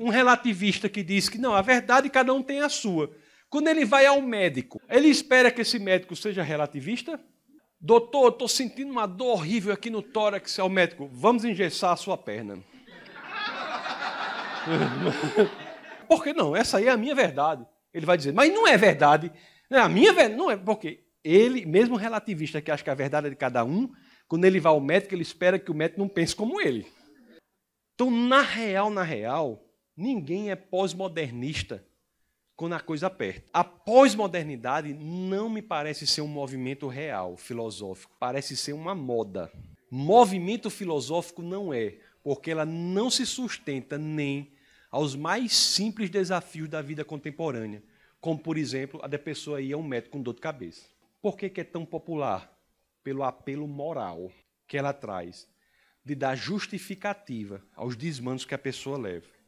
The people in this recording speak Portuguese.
um relativista que diz que não, a verdade cada um tem a sua. Quando ele vai ao médico, ele espera que esse médico seja relativista? Doutor, estou sentindo uma dor horrível aqui no tórax. É o médico, vamos engessar a sua perna. porque não, essa aí é a minha verdade. Ele vai dizer, mas não é verdade. Não é a minha verdade, não é. Porque ele, mesmo relativista que acha que a verdade é de cada um, quando ele vai ao médico, ele espera que o médico não pense como ele. Então, na real, na real, Ninguém é pós-modernista quando a coisa aperta. A pós-modernidade não me parece ser um movimento real, filosófico. Parece ser uma moda. Movimento filosófico não é, porque ela não se sustenta nem aos mais simples desafios da vida contemporânea, como, por exemplo, a da pessoa ir a um médico com dor de cabeça. Por que, é tão popular? Pelo apelo moral que ela traz de dar justificativa aos desmandos que a pessoa leva.